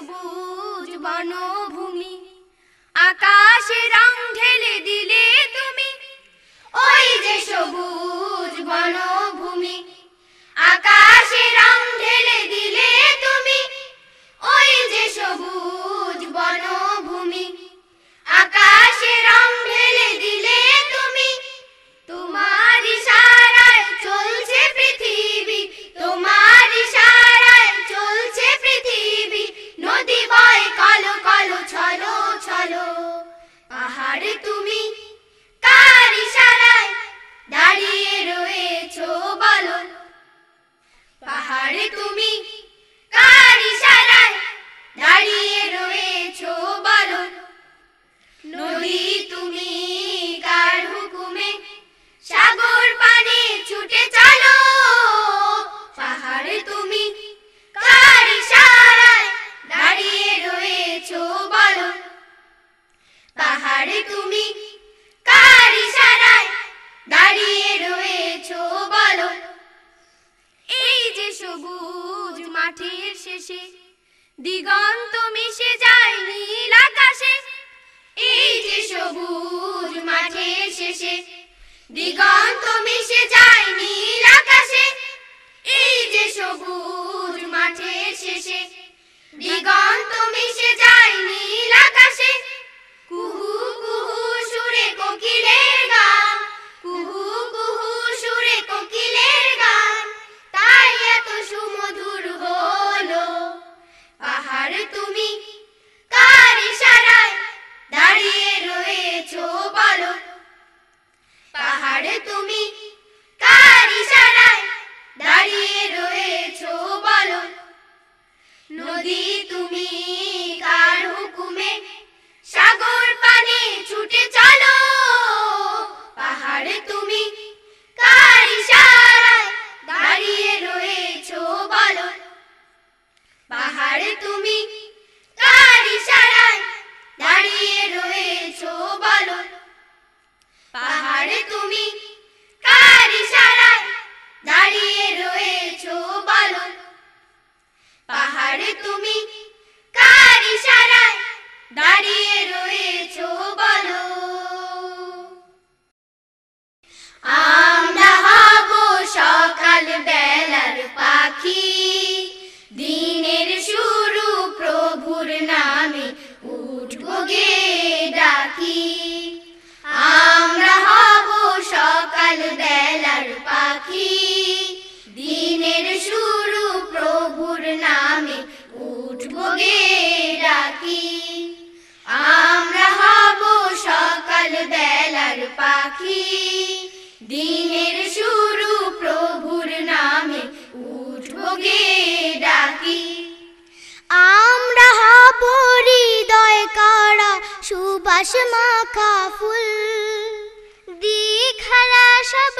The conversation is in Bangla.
সবুজ বনভূমি আকাশে রং ঢেলে দিলে তুমি ওই যে সবুজ বনভূমি আকাশ আরে তুমি কার ইশারায় দাঁড়িয়ে রয়েছো বলো নদী তুমি কার হুকুমে সাগর পানে ছুটে চলো পাহাড়ে তুমি কার ইশারায় দাঁড়িয়ে রয়েছো বলো পাহাড়ে তুমি সবুজ মাঠের শেষে দিগন্ত মিশে যায় নীল আকাশে এই যে সবুজ মাঠের শেষে দিগন্ত মিশে যায় নীল আকাশে এই যে সবুজ মাঠের শেষে দিগন্ত পাহাড়ে তুমি পাখি দিনের শুরু প্রভুর নামে উঠব গে ডাকি আমরা হাবরি দয় কারা সুবাস মাখা ফুল দিখালা সব